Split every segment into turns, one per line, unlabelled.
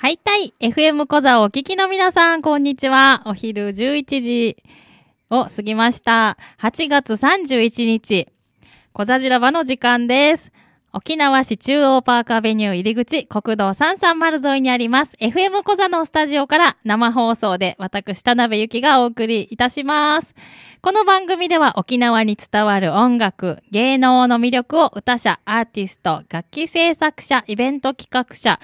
ハイタイ FM 小座をお聞きの皆さん、こんにちは。お昼11時を過ぎました。8月31日、小座じらばの時間です。沖縄市中央パークアベニュー入り口国道330沿いにあります FM 小座のスタジオから生放送で私田辺幸がお送りいたします。この番組では沖縄に伝わる音楽、芸能の魅力を歌者、アーティスト、楽器制作者、イベント企画者、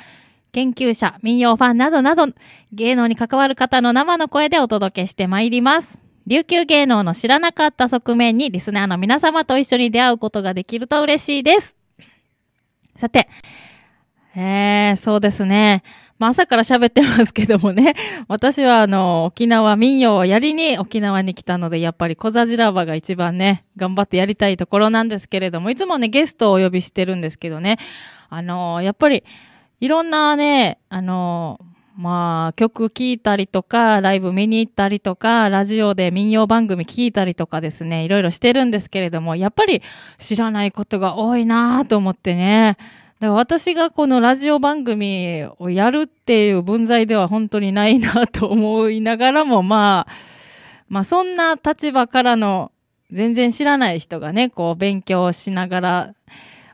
研究者、民謡ファンなどなど、芸能に関わる方の生の声でお届けしてまいります。琉球芸能の知らなかった側面にリスナーの皆様と一緒に出会うことができると嬉しいです。さて、えー、そうですね。まあ、朝から喋ってますけどもね。私はあの、沖縄民謡をやりに沖縄に来たので、やっぱり小座ジラバが一番ね、頑張ってやりたいところなんですけれども、いつもね、ゲストをお呼びしてるんですけどね。あのー、やっぱり、いろんなね、あの、まあ、曲聴いたりとか、ライブ見に行ったりとか、ラジオで民謡番組聴いたりとかですね、いろいろしてるんですけれども、やっぱり知らないことが多いなと思ってね。だから私がこのラジオ番組をやるっていう分際では本当にないなと思いながらも、まあ、まあそんな立場からの全然知らない人がね、こう勉強しながら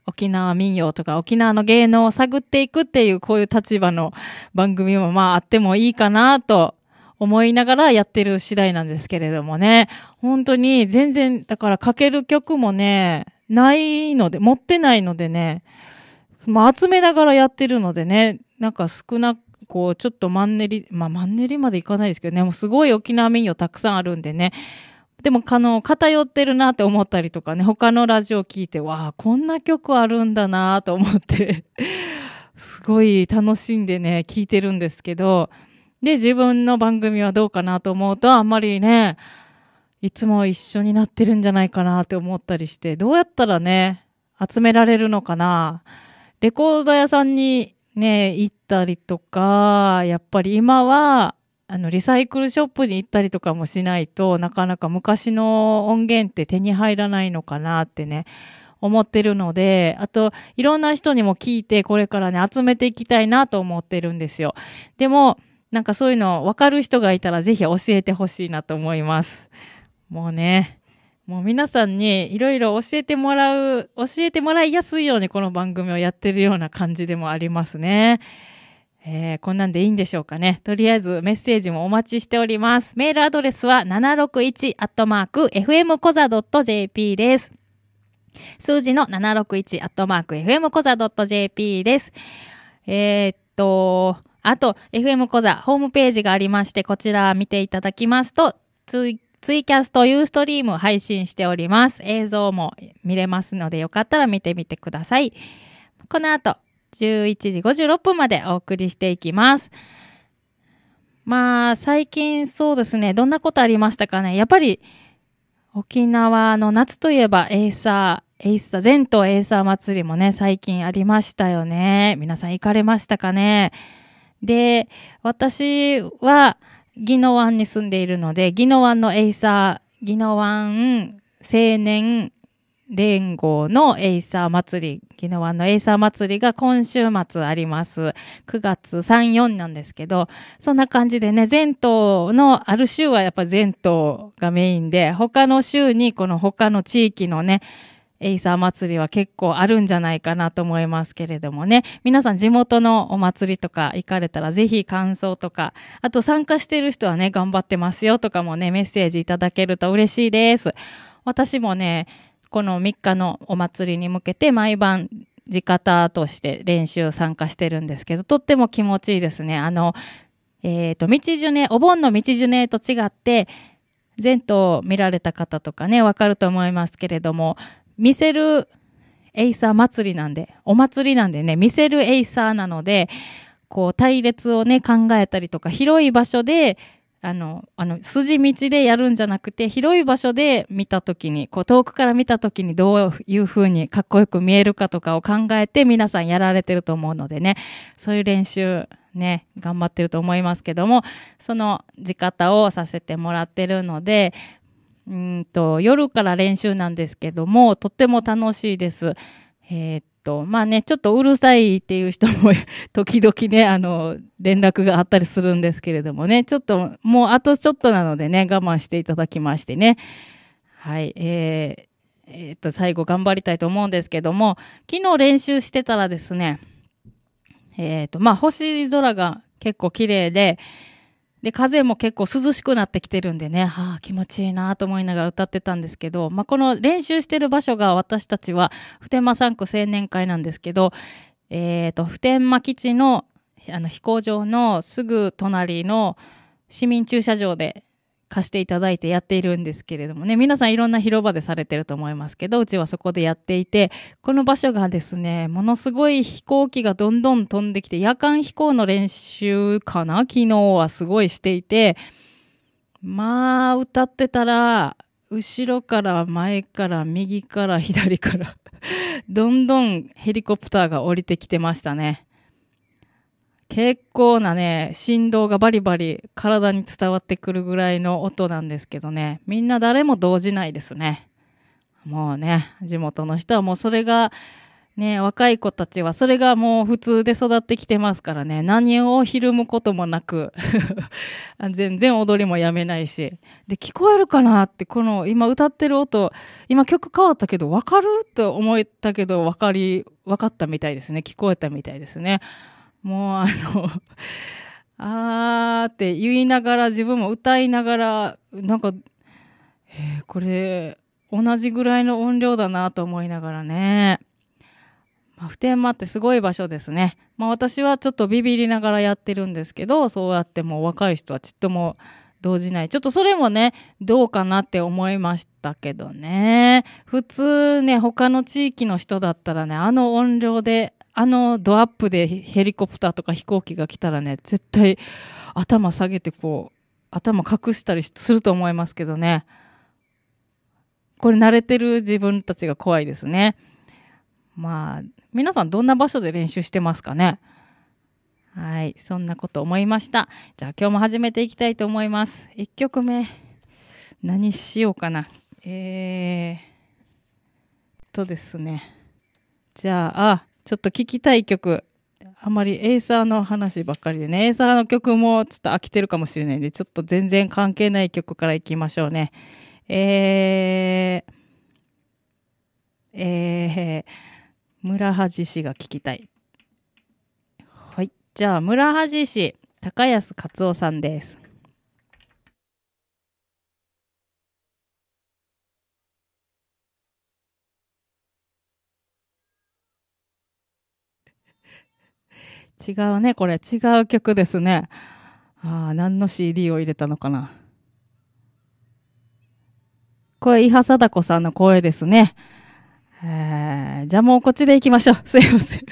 沖縄民謡とか沖縄の芸能を探っていくっていう、こういう立場の番組もまああってもいいかなと思いながらやってる次第なんですけれどもね。本当に全然、だから書ける曲もね、ないので、持ってないのでね、まあ集めながらやってるのでね、なんか少なく、こう、ちょっとマンネリ、まあマンネリまでいかないですけどね、もうすごい沖縄民謡たくさんあるんでね、でも、あの、偏ってるなって思ったりとかね、他のラジオ聞いて、わあ、こんな曲あるんだなと思って すごい楽しんでね、聞いてるんですけど、で、自分の番組はどうかなと思うと、あんまりね、いつも一緒になってるんじゃないかなって思ったりして、どうやったらね、集められるのかな。レコード屋さんにね、行ったりとか、やっぱり今はあの、リサイクルショップに行ったりとかもしないとなかなか昔の音源って手に入らないのかなってね、思ってるので、あと、いろんな人にも聞いて、これからね、集めていきたいなと思ってるんですよ。でも、なんかそういうの分かる人がいたら、ぜひ教えてほしいなと思います。もうね、もう皆さんにいろいろ教えてもらう、教えてもらいやすいようにこの番組をやってるような感じでもありますね。えー、こんなんでいいんでしょうかね。とりあえずメッセージもお待ちしております。メールアドレスは 761-fmkoza.jp です。数字の 761-fmkoza.jp です。えー、っと、あと、FM コザホームページがありまして、こちら見ていただきますと、ツイツイキャスト、ユーストリーム配信しております。映像も見れますので、よかったら見てみてください。この後、11時56分までお送りしていきます。まあ、最近そうですね、どんなことありましたかね。やっぱり、沖縄の夏といえばエイサー、エイサー、全島エイサー祭りもね、最近ありましたよね。皆さん行かれましたかね。で、私は、宜野湾に住んでいるので、宜野湾のエイサー、宜野湾青年連合のエイサー祭り、宜野湾のエイサー祭りが今週末あります。9月3、4なんですけど、そんな感じでね、全島のある州はやっぱ全島がメインで、他の州にこの他の地域のね、エイサー祭りは結構あるんじゃないかなと思いますけれどもね。皆さん地元のお祭りとか行かれたらぜひ感想とか、あと参加してる人はね、頑張ってますよとかもね、メッセージいただけると嬉しいです。私もね、この3日のお祭りに向けて毎晩地方として練習参加してるんですけどとっても気持ちいいですね。あのえーと、道ジュネお盆の道ジュネと違って前途を見られた方とかね分かると思いますけれども見せるエイサー祭りなんでお祭りなんでね見せるエイサーなのでこう隊列をね考えたりとか広い場所であの、あの、筋道でやるんじゃなくて、広い場所で見たときに、こう、遠くから見たときにどういうふうにかっこよく見えるかとかを考えて、皆さんやられてると思うのでね、そういう練習、ね、頑張ってると思いますけども、その地方をさせてもらってるので、うんと、夜から練習なんですけども、とっても楽しいです。えー、と、まあね、ちょっとうるさいっていう人も 時々ね、あの、連絡があったりするんですけれどもね、ちょっと、もうあとちょっとなのでね、我慢していただきましてね。はい、えー、えー、っと、最後頑張りたいと思うんですけども、昨日練習してたらですね、えー、っと、まあ、星空が結構綺麗で、で、風も結構涼しくなってきてるんでね、はあ、気持ちいいなと思いながら歌ってたんですけど、まあ、この練習してる場所が私たちは、普天間産区青年会なんですけど、えっ、ー、と、普天間基地のあの飛行場のすぐ隣の市民駐車場で貸していただいてやっているんですけれどもね、皆さんいろんな広場でされてると思いますけど、うちはそこでやっていて、この場所がですね、ものすごい飛行機がどんどん飛んできて、夜間飛行の練習かな昨日はすごいしていて、まあ、歌ってたら、後ろから前から右から左からどんどんヘリコプターが降りてきてましたね。結構なね、振動がバリバリ体に伝わってくるぐらいの音なんですけどね、みんな誰も動じないですね。もうね、地元の人はもうそれが、ね、若い子たちはそれがもう普通で育ってきてますからね、何をひるむこともなく 全然踊りもやめないし、で、聞こえるかなって、この今歌ってる音、今曲変わったけど、わかると思ったけど、わかり、わかったみたいですね、聞こえたみたいですね。もうあのあーって言いながら自分も歌いながらなんか、えー、これ同じぐらいの音量だなと思いながらね、まあ、普天間ってすごい場所ですね、まあ、私はちょっとビビりながらやってるんですけどそうやってもう若い人はちっとも動じないちょっとそれもねどうかなって思いましたけどね普通ね他の地域の人だったらねあの音量であのドアップでヘリコプターとか飛行機が来たらね絶対頭下げてこう頭隠したりすると思いますけどねこれ慣れてる自分たちが怖いですねまあ皆さんどんな場所で練習してますかねはいそんなこと思いましたじゃあ今日も始めていきたいと思います1曲目何しようかなえーとですねじゃあちょっと聞きたい曲、あんまりエイサーの話ばっかりでね、エイサーの曲もちょっと飽きてるかもしれないんで、ちょっと全然関係ない曲からいきましょうね。えー、えー、村橋氏が聞きたい。はい。じゃあ、村橋氏、高安勝夫さんです。違うね、これ。違う曲ですね。ああ、何の CD を入れたのかな。これ、伊波貞子さんの声ですね。えー、じゃあもうこっちで行きましょう。すいません。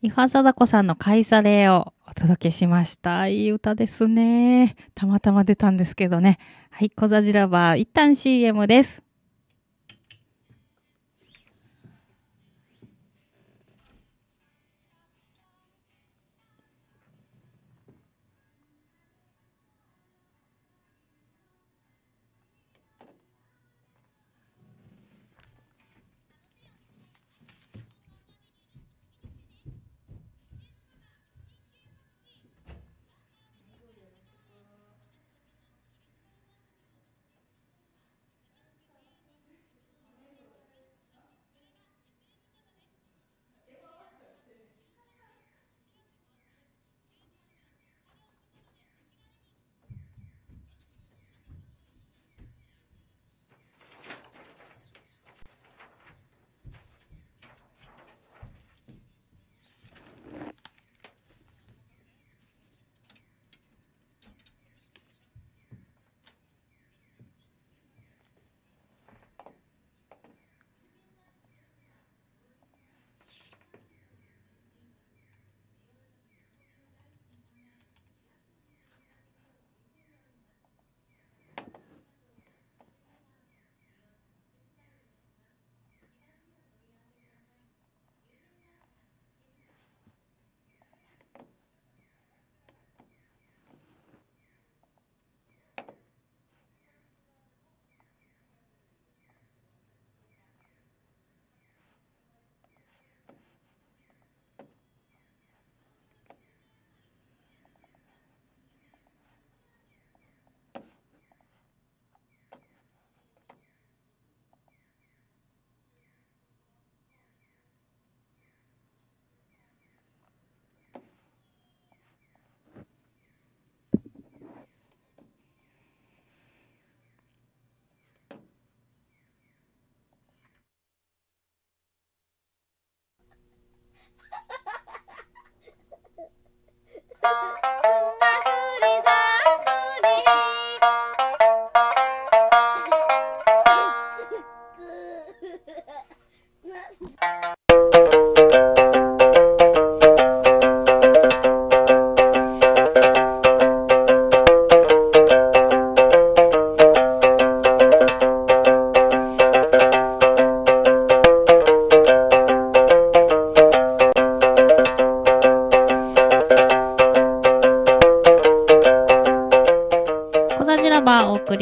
伊サダコさんの会社例をお届けしました。いい歌ですね。たまたま出たんですけどね。はい、小ザジラバー、一旦 CM です。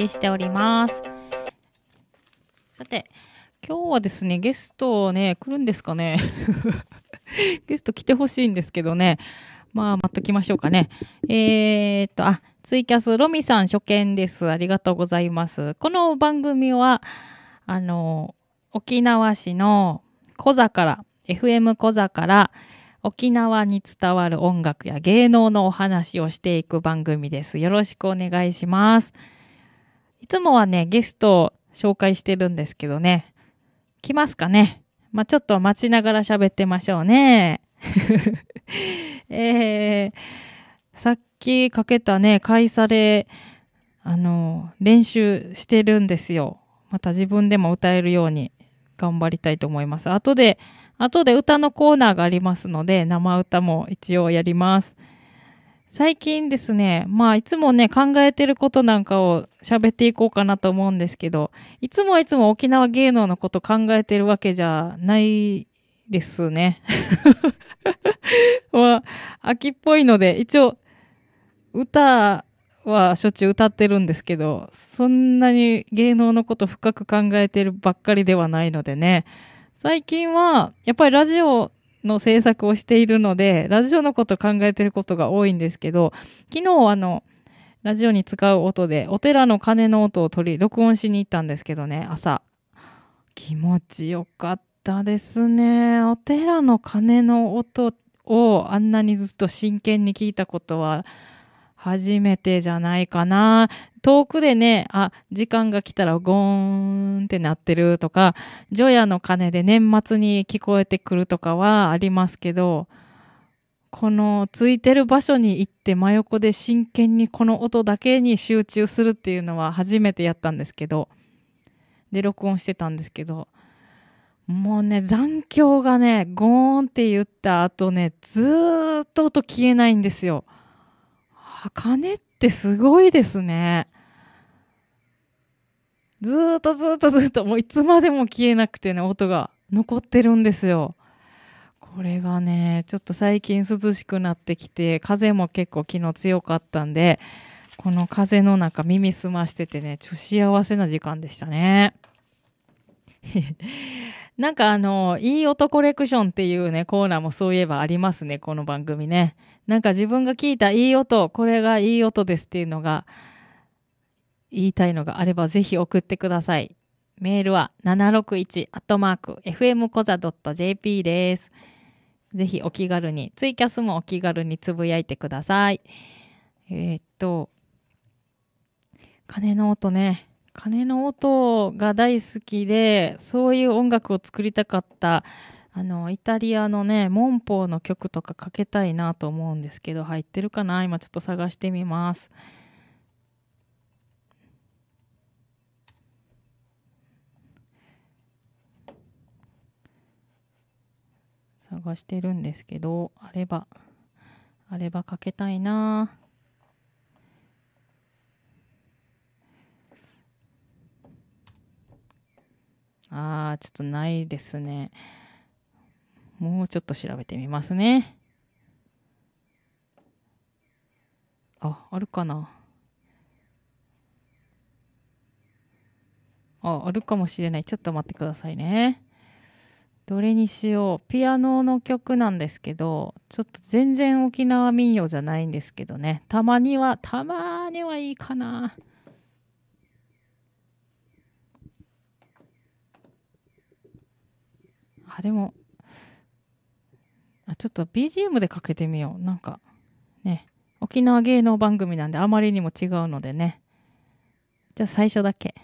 しております。さて、今日はですね、ゲストね、来るんですかね。ゲスト来てほしいんですけどね。まあ、待っときましょうかね。えー、っと、あ、ツイキャス、ロミさん初見です。ありがとうございます。この番組は、あの、沖縄市の小から、FM 小から、沖縄に伝わる音楽や芸能のお話をしていく番組です。よろしくお願いします。いつもはね、ゲストを紹介してるんですけどね。来ますかね。まあ、ちょっと待ちながら喋ってましょうね。えー、さっきかけたね、会され、あの、練習してるんですよ。また自分でも歌えるように頑張りたいと思います。後で、後で歌のコーナーがありますので、生歌も一応やります。最近ですね、まあいつもね、考えてることなんかを喋っていこうかなと思うんですけど、いつもいつも沖縄芸能のこと考えてるわけじゃないですね。まあ、秋っぽいので、一応、歌はしょっちゅう歌ってるんですけど、そんなに芸能のこと深く考えてるばっかりではないのでね、最近は、やっぱりラジオの制作をしているので、ラジオのこと考えてることが多いんですけど、昨日あの、ラジオに使う音で、お寺の鐘の音を取り、録音しに行ったんですけどね、朝。気持ちよかったですね。お寺の鐘の音をあんなにずっと真剣に聞いたことは初めてじゃないかな。遠くでね、あ、時間が来たらゴーンってなってるとか、除夜の鐘で年末に聞こえてくるとかはありますけど、このついてる場所に行って真横で真剣にこの音だけに集中するっていうのは初めてやったんですけど、で、録音してたんですけど、もうね、残響がね、ゴーンって言った後ね、ずーっと音消えないんですよ。金ってすごいですね。ずっとずっとずっと、もういつまでも消えなくてね、音が残ってるんですよ。これがね、ちょっと最近涼しくなってきて、風も結構昨日強かったんで、この風の中耳澄ましててね、ちょ幸せな時間でしたね。なんかあの、いい音コレクションっていうね、コーナーもそういえばありますね、この番組ね。なんか自分が聞いたいい音、これがいい音ですっていうのが、言いたいのがあればぜひ送ってください。メールは761 f ット o z a .jp です。ぜひお気軽に、ツイキャスもお気軽につぶやいてください。えー、っと、鐘の音ね。鐘の音が大好きで、そういう音楽を作りたかったあのイタリアのね門法の曲とかかけたいなと思うんですけど入ってるかな今ちょっと探してみます探してるんですけどあればあればかけたいなあーちょっとないですね。もうちょっと調べてみますね。あ、あるかな。あ、あるかもしれない。ちょっと待ってくださいね。どれにしよう。ピアノの曲なんですけど、ちょっと全然沖縄民謡じゃないんですけどね。たまには、たまにはいいかな。あ、でも、あちょっと BGM でかけてみようなんかね沖縄芸能番組なんであまりにも違うのでねじゃあ最初だけ。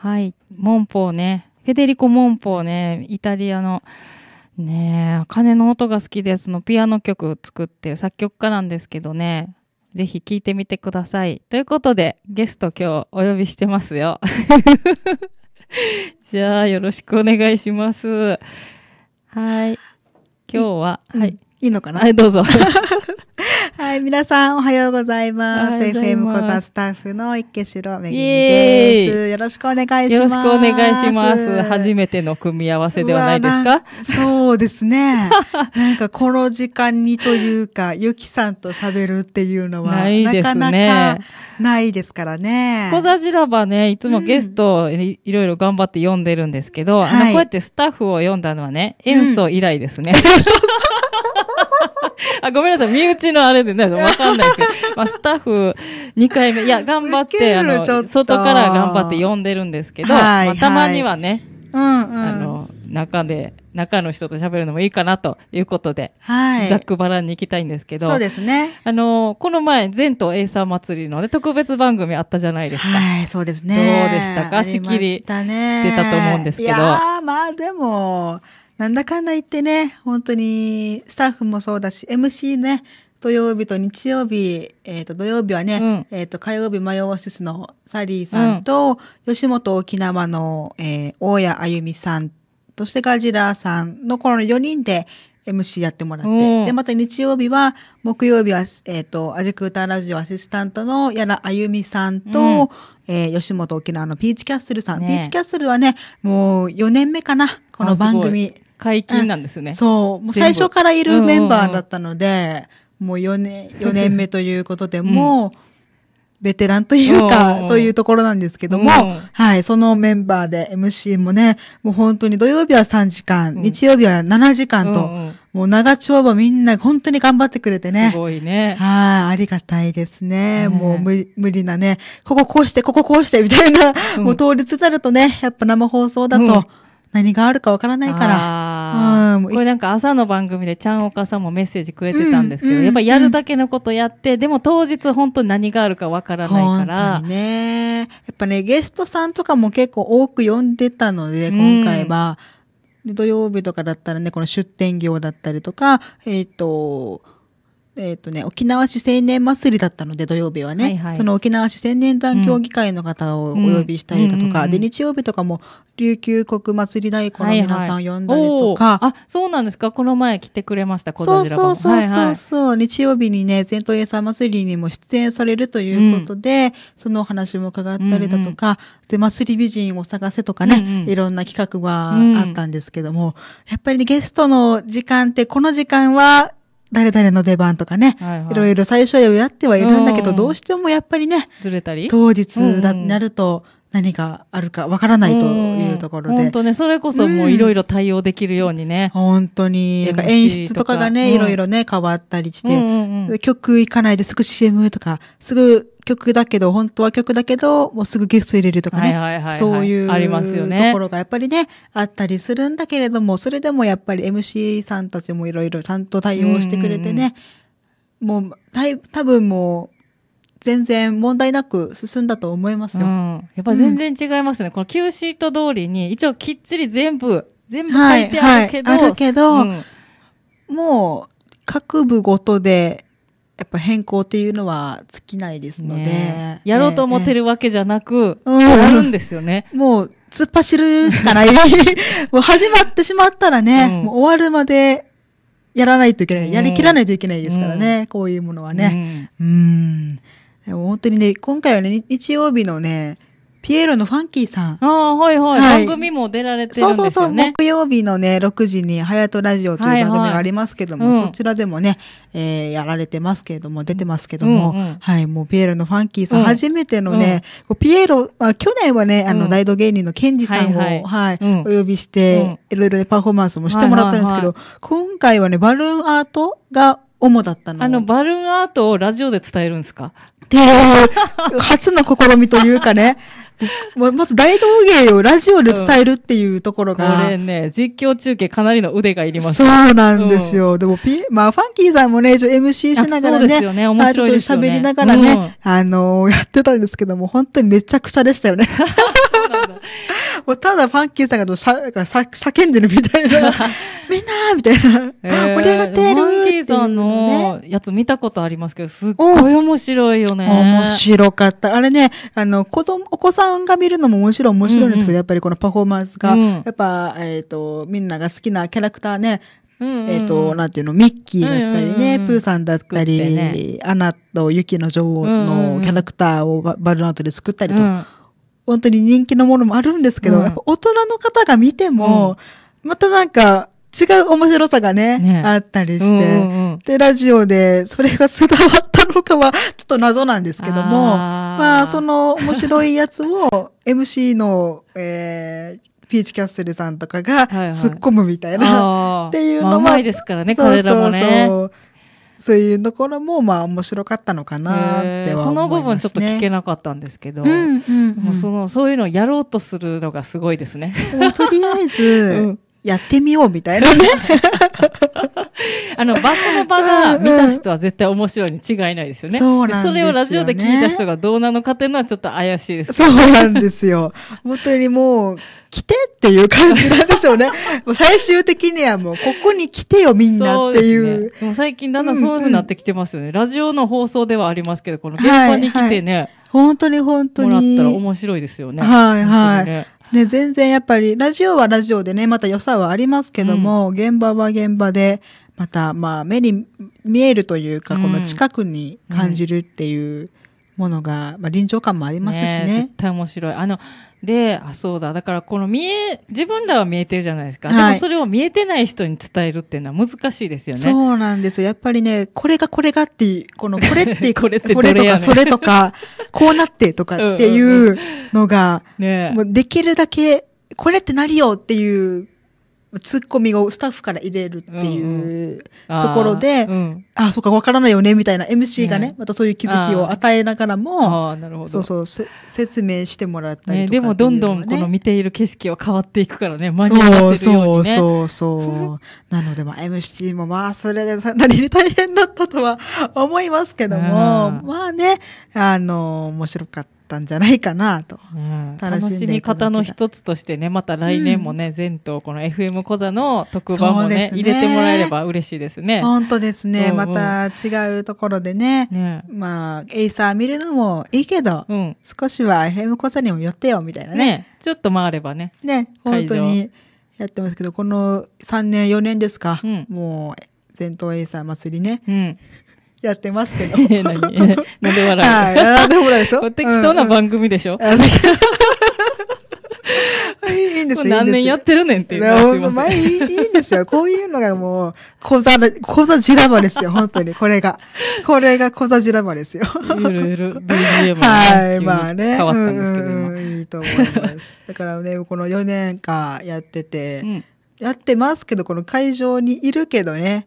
はい。モンポーね。フェデリコ・モンポーね。イタリアの、ねえ、鐘の音が好きで、そのピアノ曲を作ってる作曲家なんですけどね。ぜひ聴いてみてください。ということで、ゲスト今日お呼びしてますよ。じゃあ、よろしくお願いします。はい。今日は、いはい。いいのか
なはい、どうぞ。はい、皆さんおはようございます。FM コザスタッフの池城めぐみです。よろしくお願いします。よろしくお願いします。初
めての組み合わせではないですか
そうですね。なんかこの時間にというか、ゆきさんと喋るっていうのはな、かなかないですからね。コ
ザジラバね、いつもゲストい,、ろいろ頑張って読んでるんですけど、あのこうやってスタッフを読んだのはね、演奏以来ですね。うん あごめんなさい、身内のあれでなんかわかんないけど、まあ、スタッフ2回目、いや、頑
張って、あの、外から頑張って呼んでるんですけど、はいまあ、たまにはね、うんうん、あ
の、中で、中の人と喋るのもいいかなということで、はい、ざっくばらんに行きたいんですけど、そうですね。あの、この前、全島エイサー祭りのね、特別番組あったじゃないですか。はい、そうですね。どうでしたかしきり出たと思うんですけど。いや
まあでも、なんだかんだ言ってね、本当にスタッフもそうだし、MC ね、土曜日と日曜日、えっ、ー、と土曜日はね、うん、えっ、ー、と火曜日迷わせすのサリーさんと、うん、吉本沖縄の、えー、大谷あゆみさん、そしてガジラさんのこの4人で MC やってもらって、うん、で、また日曜日は、木曜日は、えっ、ー、と、アジクーターラジオアシスタントの矢田あゆみさんと、うん、えー、吉本沖縄のピーチキャッスルさん、ね、ピーチキャッスルはね、もう4年目かな、この番組。解禁なんですね。そう。もう最初からいるメンバーだったので、うんうんうん、もう4年、4年目ということで、もう、ベテランというか、というところなんですけども、はい、そのメンバーで MC もね、もう本当に土曜日は3時間、うん、日曜日は7時間と、うんうん、もう長丁場みんな本当に頑張ってくれてね。すごいね。はい、ありがたいですね。もう無無理なね、こここうして、こここうして、みたいな、うん、もう通りつたるとね、やっぱ生放送だと、何があるかわからないから。
うん、これなんか朝の番組でちゃんおかさんもメッセージくれてたんですけど、うんやっぱやるだけのことやって、うん、でも当日本当に何があるかわからないか
ら。本当にね。やっぱね、ゲストさんとかも結構多く呼んでたので、今回は。土曜日とかだったらね、この出店業だったりとか、えっ、ー、と、えっ、ー、とね、沖縄市青年祭りだったので、土曜日はね、はいはい、その沖縄市青年団協議会の方をお呼びしたりだとか、うん、で、日曜日とかも、琉球国祭り大工の皆さん呼んだりとか、
はいはい、あ、そうなんですかこの前来てくれました、そうそうそうそう
そう、はいはい、日曜日にね、全島エサ祭りにも出演されるということで、うん、そのお話も伺ったりだとか、うんうん、で、祭り美人を探せとかね、うんうん、いろんな企画があったんですけども、やっぱりね、ゲストの時間って、この時間は、誰々の出番とかね、はいはい、ろいろ最初はやってはいるんだけど、どうしてもやっぱりね、ずれたり当日だ、うん、なると、何があるかわからないというところで。本当ね、それこそもういろいろ対応できるようにね。ん、本当に、演出とかがね、いろいろね、変わったりして、うん曲行かないですぐ CM とか、すぐ曲だけど、本当は曲だけど、もうすぐゲスト入れるとかね、はいはいはいそういうところがやっぱりね、あったりするんだけれども、それでもやっぱり MC さんたちもいろいろちゃんと対応してくれてね、うんもう、たい多分もう、全然問題なく進んだと思いますよ。うん、やっぱ全
然違いますね。うん、この Q シート通りに、一応きっちり全部、全部書いてあるけど。はいはい、あるけど、うん、
もう、各部ごとで、やっぱ変更っていうのは尽きないですので。ね、やろうと思ってるわけじゃなく、えー、るんですよね。もう、突っ走るしかない。もう始まってしまったらね、もう終わるまでやらないといけない。やりきらないといけないですからね、こういうものはね。うん本当にね、今回はね、日曜日のね、ピエロのファンキーさん。ああ、はいはい。はい、番組も出られてるんですよ、ね、そうそうそう。木曜日のね、6時に、はやとラジオという番組がありますけども、はいはいそちらでもね、えー、やられてますけれども、出てますけども、うんうん、はい、もうピエロのファンキーさん、うん、初めてのね、うん、ピエロ、まあ、去年はね、あの、大道芸人のケンジさんを、はい、はい、お呼びして、いろいろパフォーマンスもしてもらったんですけど、はいはいはい、今回はね、バルーンアートが主だったの。あの、
バルーンアートをラジオで伝えるんですか
っていう、初の試みというかね。まず大道芸をラジオで伝えるっていうところが。うん、これ
ね、実況中継かなりの腕がいりますそうなん
ですよ。うん、でも、ピ、まあ、ファンキーさんもね、MC しながらね、そね面白喋りながらね、うん、あのー、やってたんですけども、本当にめちゃくちゃでしたよね。もうただファンキーさんがさがさ叫んでるみたいな、みんなみたいな、えー、盛り上がってるファンキーさ
んのやつ見たことありますけど、すっ
ごい面白いよね。面白かった。あれね、あの、子供、お子さんが見るのももちろん面白いんですけど、うんうん、やっぱりこのパフォーマンスが、うん、やっぱ、えっ、ー、と、みんなが好きなキャラクターね、うんうんえっ、ー、と、なんていうの、ミッキーだったりね、うんうんプーさんだったり、ね、アナと雪の女王のキャラクターをバルナートで作ったりと。うんうん本当に人気のものもあるんですけど、うん、やっぱ大人の方が見ても、うん、またなんか、違う面白さがね、ねあったりして、うんうんうん、で、ラジオでそれが伝わったのかは、ちょっと謎なんですけども、あまあ、その面白いやつを MC の、えー、ピーチキャッセルさんとかが突っ込むみたいな、はいはい、っていうのも。まあ、いですからね、そうそうそう、ね、そういうところも、まあ、面白かったのかなっては思います、ね、その部分ちょっと聞けなかっ
たんですけど、もうその、そういうのをやろうとするのがすごいですね。とりあえ
ず、やってみようみたいなね
あの、バ
その場
が見た人は
絶対面白いに違いないですよね。そうなんですよ、ね、それをラジオで聞いた人がどうなのかっていう
のはちょっと怪しいです、そうなんですよ。本当にもう、来てっていう感じなんですよね。もう最終的にはもう、ここに来てよみんなっていう。うね、もう最近だんだんそういうになっ
てきてますよね、うんうん。ラジオの放送ではありますけど、この現場に来てね。はいは
い、本当に本当に。もらったら面
白いですよね。はいはい。ね
全然やっぱり、ラジオはラジオでね、また良さはありますけども、うん、現場は現場で、また、まあ、目に見えるというか、この近くに感じるっていうものが、まあ、臨場感もありますしね。ね絶対面白い。あの、
で、あ、そうだ。だから、この見え、自分らは見えてるじゃないですか。はい、でもそれを見えてない人に伝えるっていうのは難しいですよね。そう
なんですよ。やっぱりね、これがこれがっていう、このこれって、これって、ね、これとか、それとか、こうなってとかっていうのが、うんうんうん、ね、もうできるだけ、これって何よっていうツッコミをスタッフから入れるっていうところで、うんうん、あ、うん、そっか、わからないよね、みたいな MC がね、またそういう気づきを与えながらも、そうそう説明してもらったり、ねね、でも、どんどんこの見ている景色は変わっていくからね、間に合わせるように、ね、そうそうそう。なので、まあ、MC もまあ、それでなりに大変だったとは思いますけども、まあね、あの、面白かった。ったんじゃないかなと、うん、楽しみ方の
一つとしてねまた来年もね、全、うん、島この FM 小座の特番もね、ね、入れてもらえれば嬉しいですね本
当ですね、うんうん、また違うところでね、ね、まあエイサー見るのもいいけど、うん、少しは FM 小座にも寄ってよみたいなね、ね、
ちょっと回ればね
ね本当にやってますけどこの3年4年ですか、もう全島エイサー祭りね、やってますけど。え何 なんで笑うはい。なんでもないですよ。適当な番
組でしょ、うんうん
いいんですよ。何年やってるねんっていう。まあ、いいんですよ。こういうのがもう、小ざ、小ざじらばですよ。本当に。これが。これが小ざじらばですよ。はい、まあね。変わったんですけど、うん、いいと思います。だからね、この4年間やってて、うん、やってますけど、この会場にいるけどね。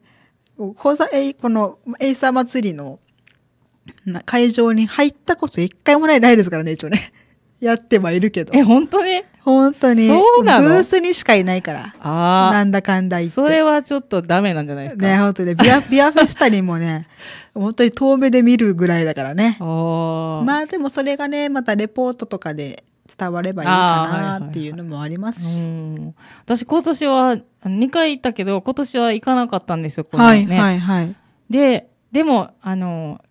講座、このエイサー祭りの会場に入ったこと一回もないライですからね、一応ね。やってはいるけど。え、本当に本当に。そうなのブースにしかいないから。ああ。なんだかんだ言って。それはちょっとダメなんじゃないですか。ね、本当に。ビア、ビアフェスタにもね、本当に遠目で見るぐらいだからね。まあでもそれがね、またレポートとかで伝わればいいかなっていうのもありますし。はいはいは
い、私今年は2回行ったけど、今年は行かなかったんですよ、これ、ね。はいはいはい。で、でも、あの、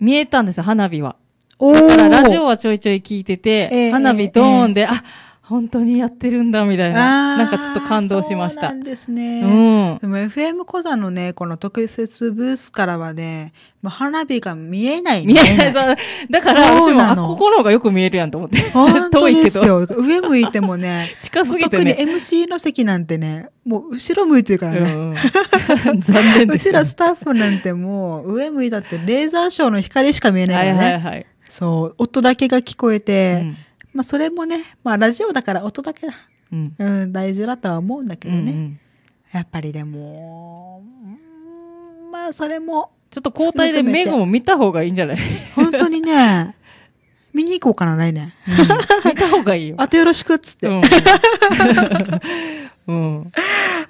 見えたんですよ、花火は。
おだからラジオ
はちょいちょい聞いてて、えー、花火ドーンで、えー、あ、本当にやってるんだみたいななんかちょっと感動しました。そうですね、うん、
でも FM 小座のねこの特設ブースからはねもう花火が見えない見えないだから私もあここの方がよく見えるやんと思って本当ですよ上向いてもね近すぎて、ね、特に MC の席なんてねもう後ろ向いてるからね、うん、す。後ろスタッフなんてもう上向いたってレーザーショーの光しか見えないからね、はいはいはい、そう音だけが聞こえて、うんまあ、それもね、まあ、ラジオだから音だけだ、うん、うん、大事だとは思うんだけどね、うんうん、やっぱりでも、うん、まあそれもちょっと交代でメグも見た方がいいんじゃない本当にね見に行こうかな来年、うん、見た方がいいよ あとよろしくっつって、うんうん、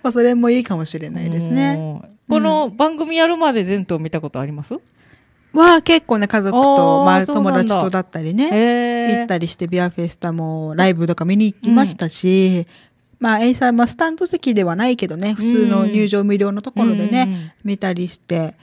まあそれもいいかもしれないですね
この番組やるまで全
頭見たことあります、は結構ね、家族と、まあ友達とだったりね、行ったりして、ビアフェスタもライブとか見に行きましたし、まあ、エイサー、まあ、スタンド席ではないけどね、普通の入場無料のところでね、うん見たりして、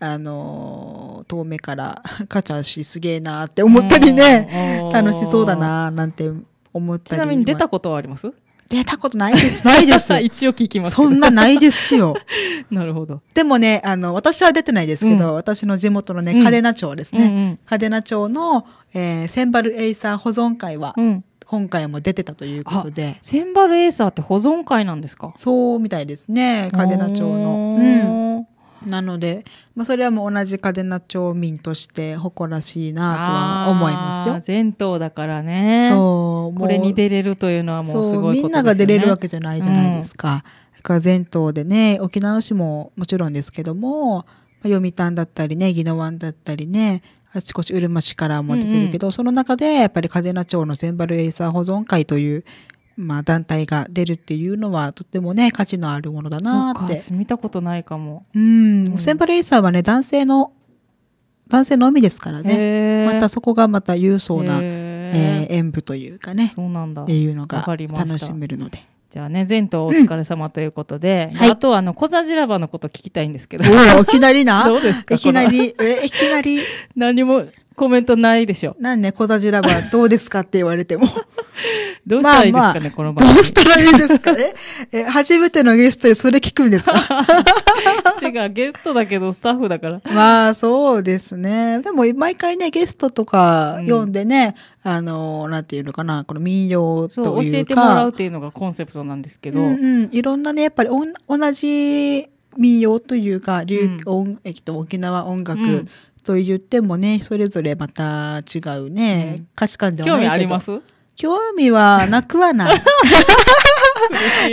あのー遠目から、カチャーシすげえなーって思ったりね、楽しそうだなーなんて思ったちり。なみに出たことはあります出たことないです。ないです。一応聞きます。そんなないですよ。なるほど。でもね、あの、私は出てないですけど、うん、私の地元のね、嘉手納町ですね。うん嘉手納町の、えー、センバルエイサー保存会は、うん今回も出てたということで。センバルエイサーって保存会なんですかそうみたいですね。嘉手納町の。うん。なので、まあ、それはもう同じ嘉手納町民として誇らしいなとは思いますよ。全島だからねそうこれに出れるというのはもうすごい、ね、みんなが出れるわけじゃないじゃないですか。うん、だから全島でね沖縄市ももちろんですけども読谷だったりね宜野湾だったりねあちこちうるま市からも出てるけど、うんうん、その中でやっぱり嘉手納町のセンバルエイサー保存会というまあ、団体が出るっていうのはとってもね価値のあるものだなって見たことないかもうん、うん、センバレイサーはね男性の男性のみですからねまたそこがまた勇壮な、えー、演舞というかねそうなんだっていうのが楽しめ
るので。じゃあね、前途お疲れ様ということで、うんはい、あとはあの、小座ジラバのこと聞きたいんですけど。おいきなりな どうですかいきなり、
え、いきなり。何も、コメントないでしょ。なんね、小座じラバーどうですかって言われても。どうしたらいいですかね、この場合。どうしたらいいですかね え、初めてのゲストでそれ聞くんですか
違う、ゲストだけどスタッフだから。
まあ、そうですね。でも、毎回ね、ゲストとか読んでね、うん、あの、なんていうのかな、この民謡というか。そう、教えてもらうっていうのがコンセプトなんですけど。うん、うん、いろんなね、やっぱりおん同じ民謡というか、琉、うん、えっと、沖縄音楽、と言ってもね、それぞれまた違うね、うん、価値観ではないけど。興味あります興味はなくはない。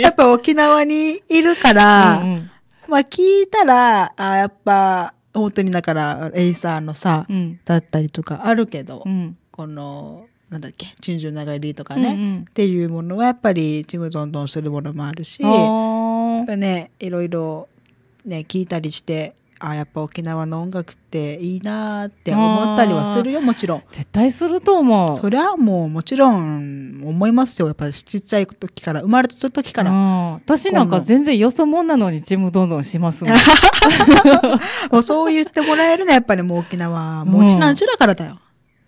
やっぱ沖縄にいるから、うんうん、まあ聞いたら、あやっぱ、本当にだから、エイサーのさ、うん、だったりとかあるけど、うん、この、なんだっけ、チュンジュ長いりとかね、うんうん、っていうものはやっぱり、ちむどんどんするものもあるし、やっぱね、いろいろね、聞いたりして、あやっぱ沖縄の音楽っていいなって思ったりはするよもちろん絶対すると思うそりゃもうもちろん思いますよやっぱちっちゃい時から生まれた時から私なんか全然よそもんなのにちむどんどんしますもん そう言ってもらえるのはやっぱりもう沖縄もうちなんちゅだからだよ、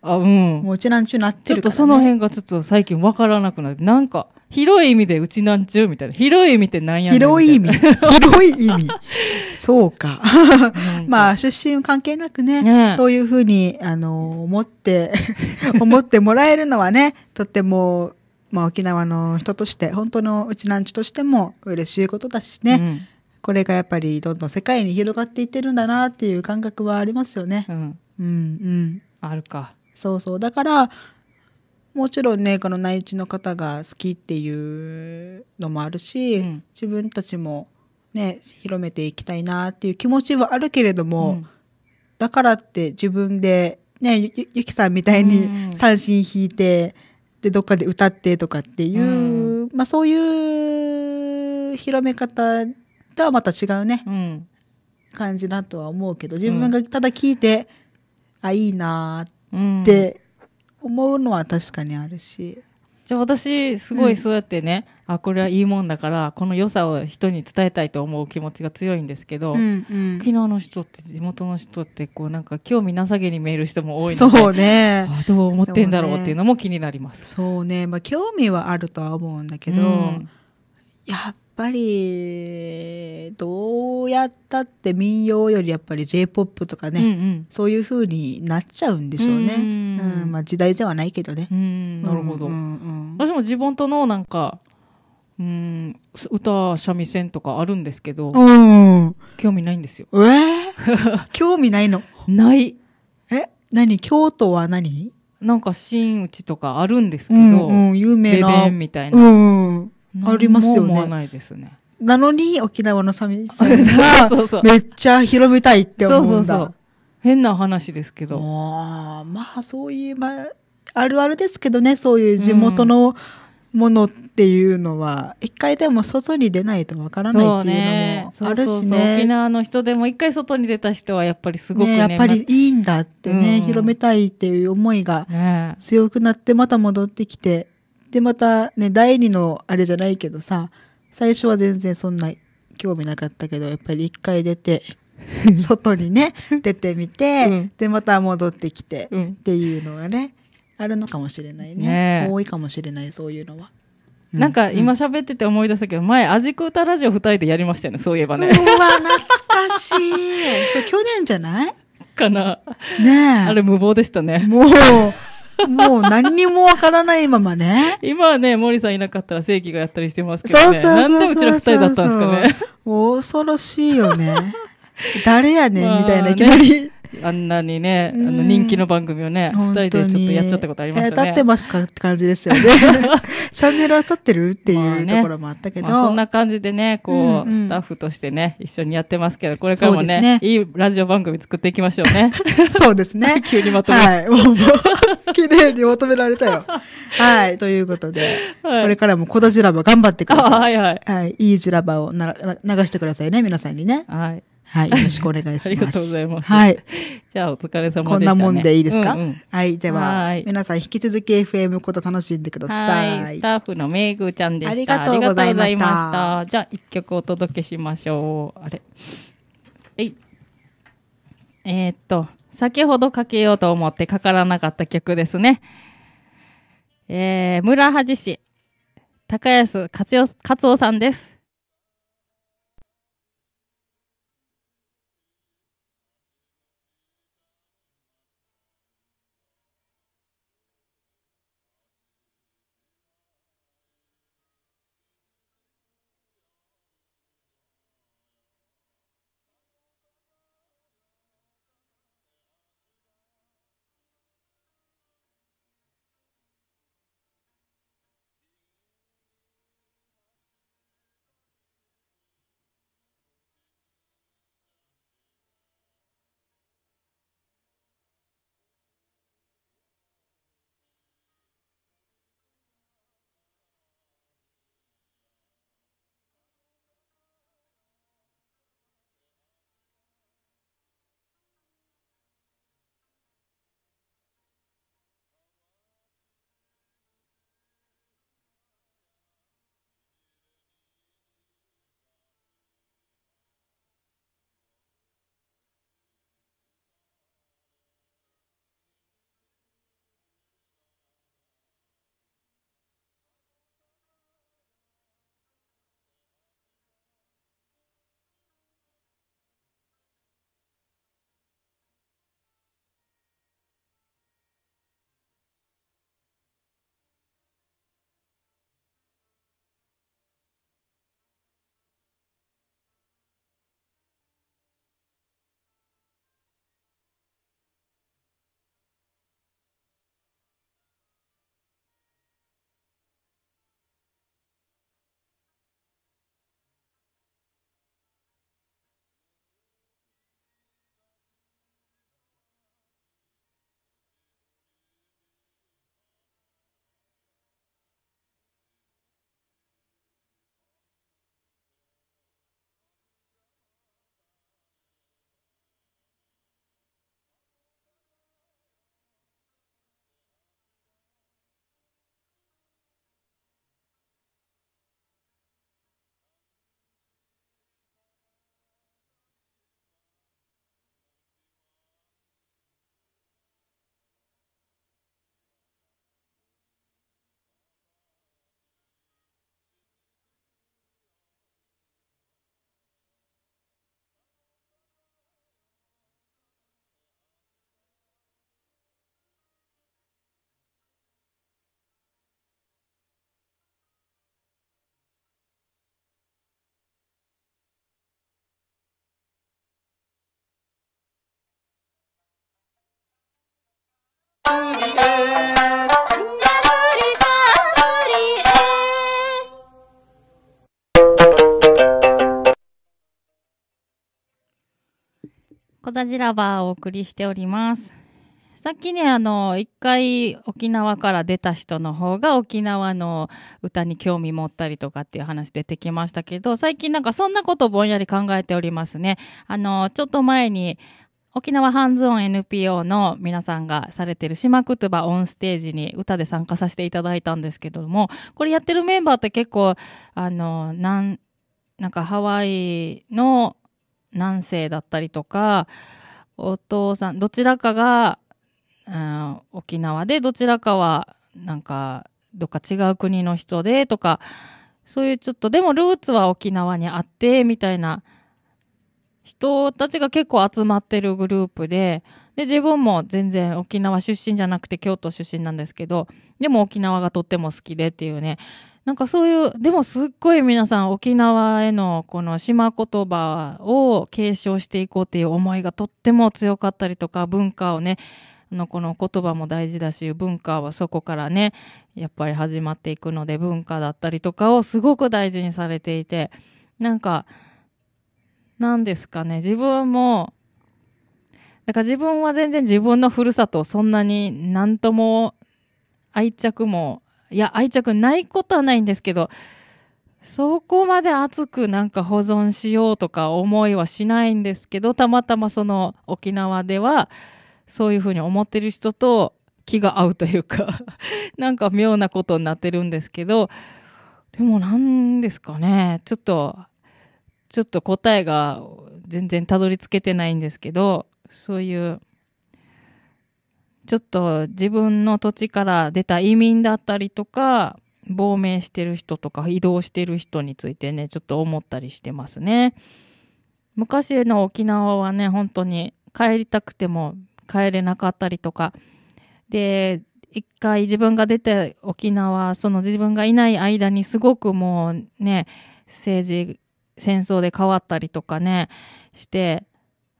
うん、あうんもう
ちなんちゅなってるから、ね、ちょっとその辺がちょっと最近わからなくなってなんか広い意味でうちなんちゅうみたいな。広い意味ってなんやねん広い
意味。広い意味。そうか。まあ、出身関係なくね、ねそういうふうに、あの、思って、思ってもらえるのはね、とっても、まあ、沖縄の人として、本当のうちなんちとしても嬉しいことだしね。うんこれがやっぱりどんどん世界に広がっていってるんだなっていう感覚はありますよね。うん、うん、うん、あるか。そうそうだからもちろんねこの内地の方が好きっていうのもあるし、うん、自分たちもね広めていきたいなっていう気持ちはあるけれども、うん、だからって自分でねゆゆきさんみたいに三振弾いて、うん、でどっかで歌ってとかっていう、まあそういう広め方とはまた違うね、感じだとは思うけど自分がただ聞いて、あいいなって。思うのは確かにあるし
じゃあ私すごいそうやってね、うん、あこれはいいもんだからこの良さを人に伝えたいと思う気持ちが強いんですけど、うん
うん、昨日の人
って地元の人ってこうなんか興味なさげに見える人も多いのでそう
ねどう思ってんだろうっていうのも気になりますそうね、ね、まあ、興味はあるとは思うんだけど、うん、やっぱりどうやったって民謡よりやっぱり j p o p とかね、うんうん、そういうふうになっちゃうんでしょうね、うん、うん、まあ、時代ではないけどね。なるほど、うんうん、
私も自分とのなんかうん歌三味線とかあるんですけど、
興味ないんですよ。えー、興味ないのないえ何京都は何なんか新内とかあるんですけど、うんうん、有名な。みたいな。うんありますよね。思
ないですね。
なのに沖縄の寂しさが めっちゃ広めたい
って思うんだ。そうそうそう変な話ですけど。あ
まあそういう、まあ、あるあるですけどね、そういう地元のものっていうのは、一、うん、回でも外に出ないとわからないっていうのもあるしね。沖
縄の人でも一回外に出た人はやっぱりすごくね、ね、やっぱりい
いんだってね、うん、広めたいっていう思いが強くなってまた戻ってきて、で、またね、第二のあれじゃないけどさ、最初は全然そんな興味なかったけど、やっぱり一回出て、外にね、出てみて、うん、で、また戻ってきて、うん、っていうのがね、あるのかもしれないね。ね多いかもしれない、そういうのは。なんか今
喋ってて思い出したけど、うん、前、アジクータラジオ二人でやりましたよね、そういえばね。うわ、懐
かしい。それ去年じゃないかな。ねえ。あれ無謀でしたね。もう。もう何にもわからないままね。
今はね、森さんいなかったら正規がやったりしてますけどね。そうそうそうなんでうちら二人だったんですかね。
もう恐ろしいよね。誰やねん みたいな、いきなり。
あんなにね、あの人気の番組をね、二人でちょっとやっちゃったことありますたね。え立ってま
すかって感じですよね。チャンネルあたってるっていうところもあったけど。まあねまあ、そん
な感じでね、こう、うんうん、スタッフとしてね、一緒にやってますけど、これからもね、ねいいラジオ番組作っていきましょうね。そうですね。急にまとめ。はい。もう、
もう綺麗にまとめられたよ。はい。ということで、はい、これからもコダジュラバ頑張ってください。はいはい。はい。いいジュラバをな流してくださいね、皆さんにね。はい。はい。よろしくお願いします。ありがとうございます。はい。じゃあ、お疲れ様でした、ね、こんなもんでいいですか、うんうん、はい。では、皆さん引き続き FM こと楽しんでください。スタッフのめいぐちゃんでした。ありがとうございまし
た。じゃあ、一曲お届けしましょう。あれ。えい。えー、っと、先ほどかけようと思ってかからなかった曲ですね。えー、村端市、高安勝夫さんです。ザジラバーをお送りしております。さっきね、あの、一回沖縄から出た人の方が沖縄の歌に興味持ったりとかっていう話出てきましたけど、最近なんかそんなことぼんやり考えておりますね。あの、ちょっと前に、沖縄ハンズオン NPO の皆さんがされてる島くつばオンステージに歌で参加させていただいたんですけども、これやってるメンバーって結構、あの、なん、なんかハワイの何世だったりとかお父さんどちらかが、うん、沖縄でどちらかはなんかどっか違う国の人でとかそういうちょっとでもルーツは沖縄にあってみたいな人たちが結構集まってるグループでで自分も全然沖縄出身じゃなくて京都出身なんですけどでも沖縄がとっても好きでっていうねなんかそういう、でもすっごい皆さん沖縄へのこの島言葉を継承していこうっていう思いがとっても強かったりとか、文化をね、のこの言葉も大事だし、文化はそこからね、やっぱり始まっていくので、文化だったりとかをすごく大事にされていて、なんか、なんですかね、自分も、だから自分は全然自分のふるさとをそんなに何とも愛着もいや、愛着ないことはないんですけど、そこまで熱くなんか保存しようとか思いはしないんですけど、たまたまその沖縄では、そういうふうに思ってる人と気が合うというか なんか妙なことになってるんですけど、でも何ですかね、ちょっと、ちょっと答えが全然たどり着けてないんですけど、そういうちょっと自分の土地から出た移民だったりとか、亡命してる人とか移動してる人についてね、ちょっと思ったりしてますね。昔の沖縄はね、本当に帰りたくても帰れなかったりとか、で、一回自分が出て沖縄、その自分がいない間にすごくもうね、政治、戦争で変わったりとかね、して、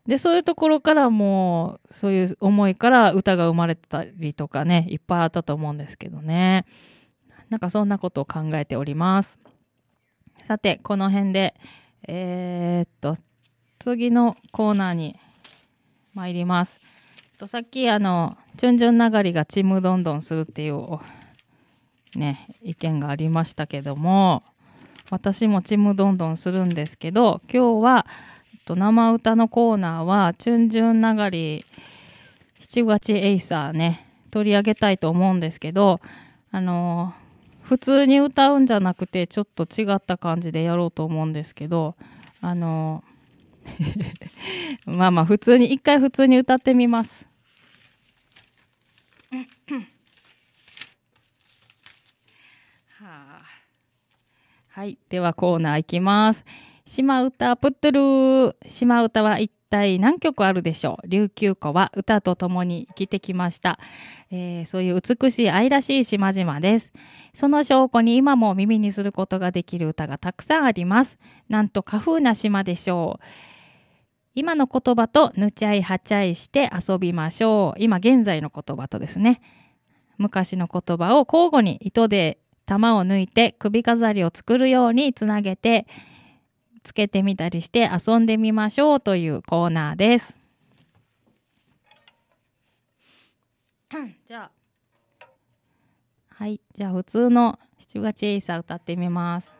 でそういうところからもうそういう思いから歌が生まれたりとかねいっぱいあったと思うんですけどねなんかそんなことを考えておりますさてこの辺でえー、っと次のコーナーに参りますとさっきあの「チュンチュン流りがちむどんどんする」っていうね意見がありましたけども私もちむどんどんするんですけど今日は「と生歌のコーナーは「チュンジュンながり七月エイサーね」取り上げたいと思うんですけどあの普通に歌うんじゃなくてちょっと違った感じでやろうと思うんですけどあの まあまあ普通に一回普通に歌ってみます。
はあ、
はいではコーナーいきます。島唄プットル島唄は一体何曲あるでしょう琉球湖は歌と共に生きてきました、えー、そういう美しい愛らしい島々です。その証拠に今も耳にすることができる歌がたくさんあります。なんと花風な島でしょう。今の言葉とぬちゃいはちゃいして遊びましょう。今現在の言葉とですね。昔の言葉を交互に糸で玉を抜いて首飾りを作るようにつなげてつけてみたりして遊んでみましょうというコーナーです。
じゃあ、
はい、じゃあ普通のシチュガチエイサー歌ってみます。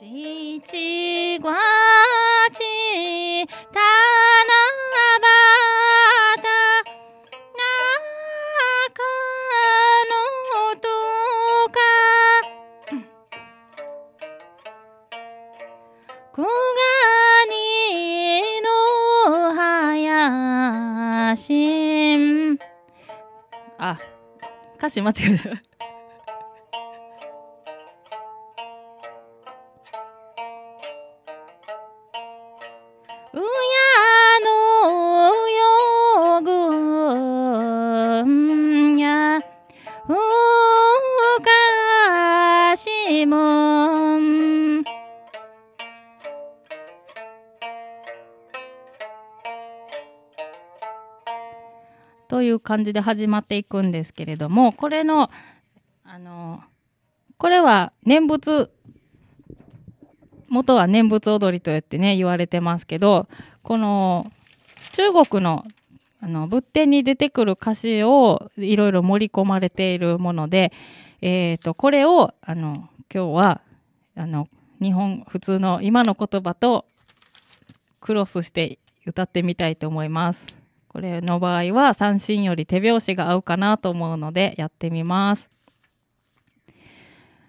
西瓜。し間違えた
感じで始まっていくんですけれどもこれのあのこれは念仏元は念仏踊りと言ってね言われてますけどこの中国のあの仏典に出てくる歌詞をいろいろ盛り込まれているもので、えーとこれをあの今日はあの日本普通の今の言葉とクロスして歌ってみたいと思います。これの場合は三振より手拍子が合うかなと思うのでやってみます。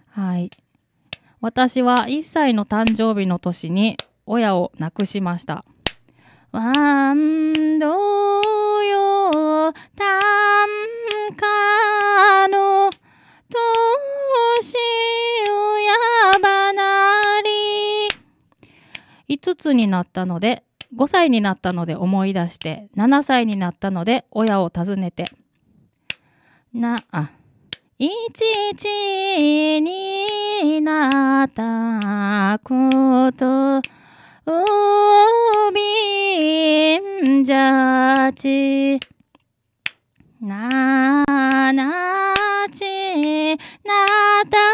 はい。私は1歳の誕生日の年に親を亡くしました。ワンド
ヨタンカの年をやばな
り。5つになったので5歳になったので思い出して、7歳になったので親を訪ねて、な、あ、い
ちいちになったこと、うびんじゃち、ななち、なた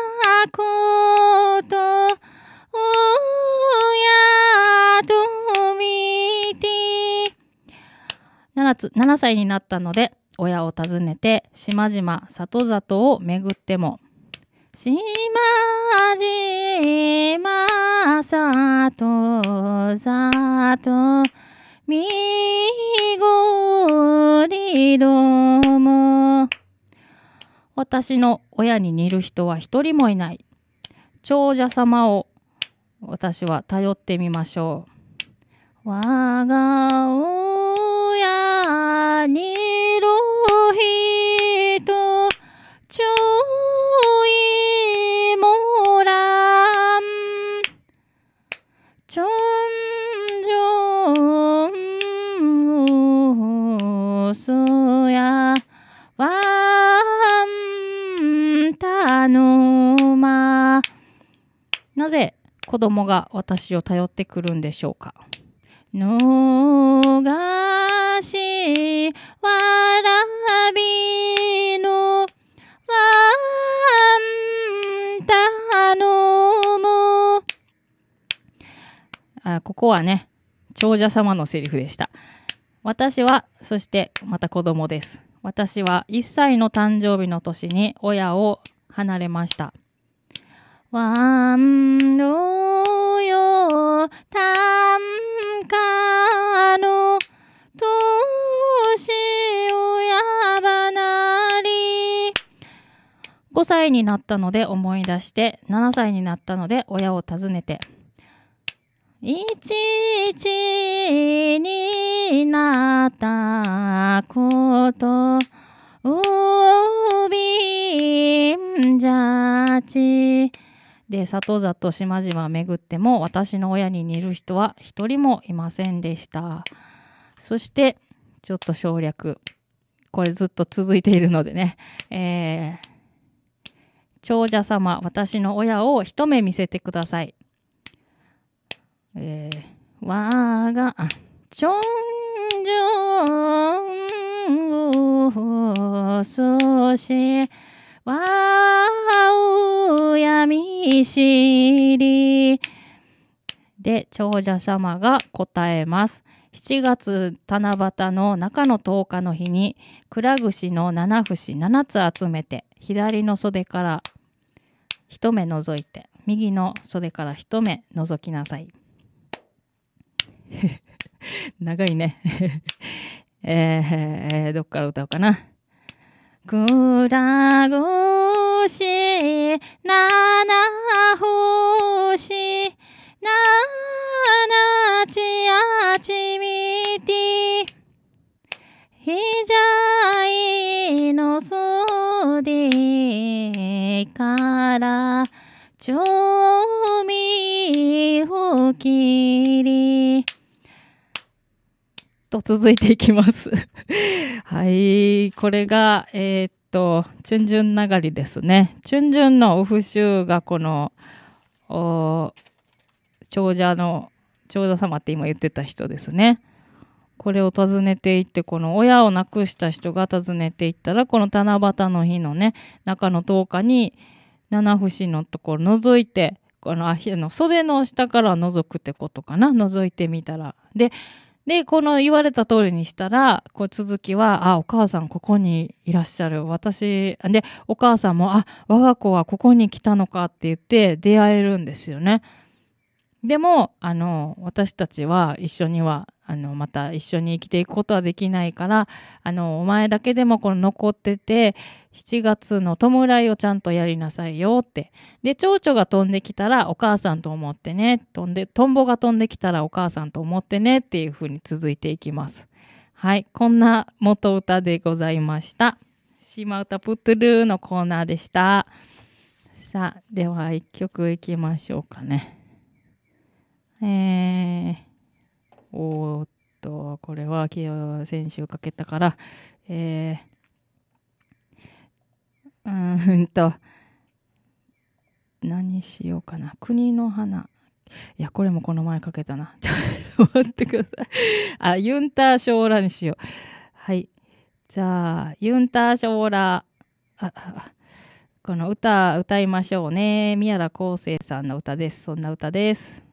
月7歳になったので親を訪ねて島々里里を
巡っても島々里里みごりども私の
親に似る人は一人もいない長者様を私は頼ってみましょ
う我がにろひとちょいもらんちょんじょんおそやわんたのまなぜ子供が
私を頼ってくるんでしょうか
逃しわらびのわんたのも
あここはね長者様のセリフでした私はそしてまた子供です私は1歳の誕生日の年に親
を離れましたわんのよたんか
5歳になったので思い出して、7歳になったので親を訪ねて、
11になったことうび
んじゃちで里里島々巡っても私の親に似る人は一人もいませんでしたそしてちょっと省略これずっと続いているのでね、えー長者様、私の親を一目見せてください。
えー、わが、ちょんじょん、そし、わうやみしり。
で、長者様が答えます。7月七夕の中の10日の日に、くら串の七節七つ集めて、左の袖から一目覗いて右の袖から一目覗きなさい 長いね
えー、どっから歌おうかな。くらごしなたら、調味を切り、と続いていきます
はい、これが、えー、っと、チュンジュン流りですね。チュンジュンのオフ集がこの、お長者の、長者様って今言ってた人ですね。これを訪ねていってこの親を亡くした人が訪ねていったらこの七夕の日のね中の10日に、七節のところ覗いてこのあの袖の下から覗くってことかな覗いてみたらででこの言われた通りにしたらこう続きは「あお母さんここにいらっしゃる私」でお母さんも「あ我が子はここに来たのか」って言って出会えるんですよね。でもあの私たちは一緒にはあのまた一緒に生きていくことはできないからあのお前だけでもこの残ってて7月の弔いをちゃんとやりなさいよってで蝶々が飛んできたらお母さんと思ってね飛んでトンボが飛んできたらお母さんと思ってねっていうふうに続いていきます。はい、こんな元歌でございました。島歌プットゥルーのコーナーでした。さあ、では一曲いきましょうかね。えー、おっと、これは清原選手をかけたから、えー、うんと、何しようかな。国の花。いや、これもこの前かけたな。ちょっと待ってください。あ、ユンターショーラにしよう。はい。じゃあ、ユンターショーラ。あ、この歌、歌いましょうね。宮良康生さんの歌です。そんな歌です。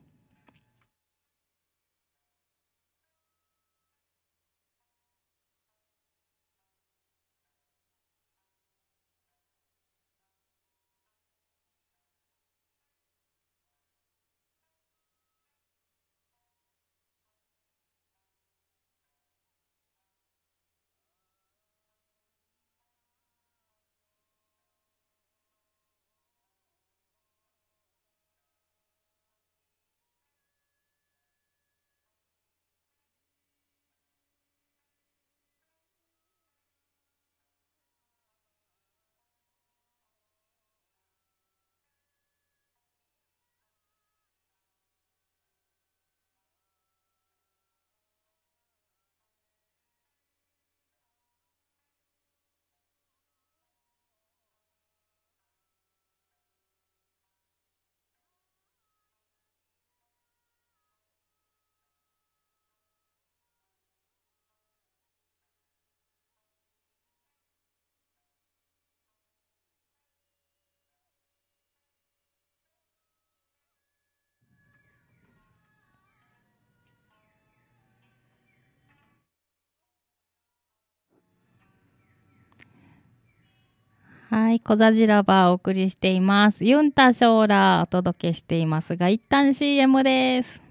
はい、小座じらばお送りしています。ユンタショーラーお届けしていますが、一旦 CM です。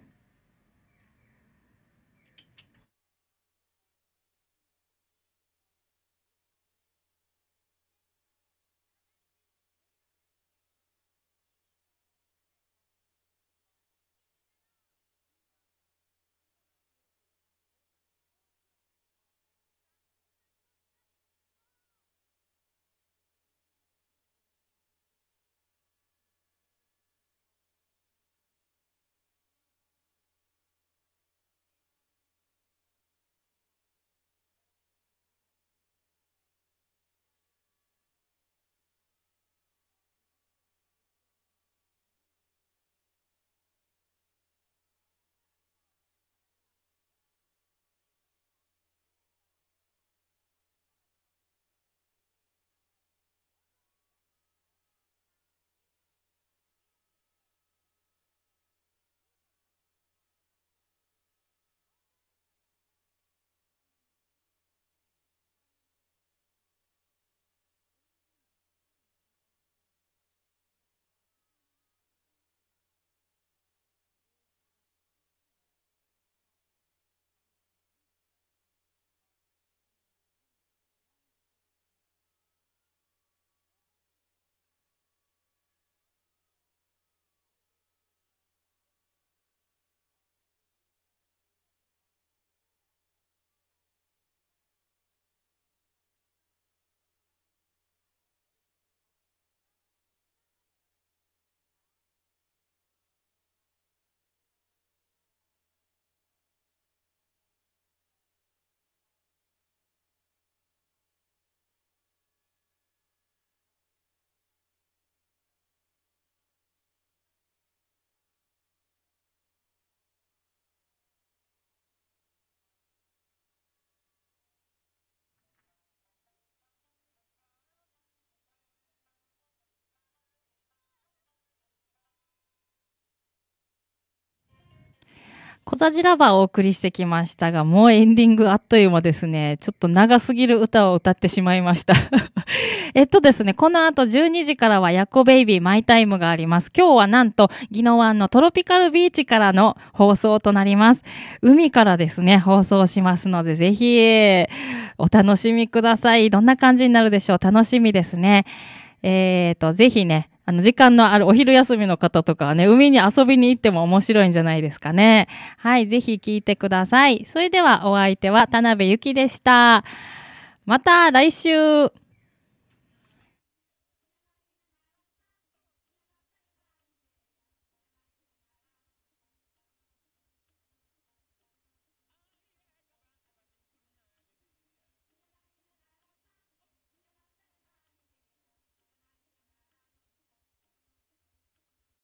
小座じラバーをお送りしてきましたが、もうエンディングあっという間ですね。ちょっと長すぎる歌を歌ってしまいました えっとですね、この後12時からはヤコベイビーマイタイムがあります。今日はなんと、ギノワンのトロピカルビーチからの放送となります。海からですね、放送しますので、ぜひ、お楽しみください。どんな感じになるでしょう楽しみですね。えっ、と、ぜひね、あの、時間のあるお昼休みの方とかはね、海に遊びに行っても面白いんじゃないですかね。はい、ぜひ聞いてください。それではお相手は田辺ゆきでし
た。また来週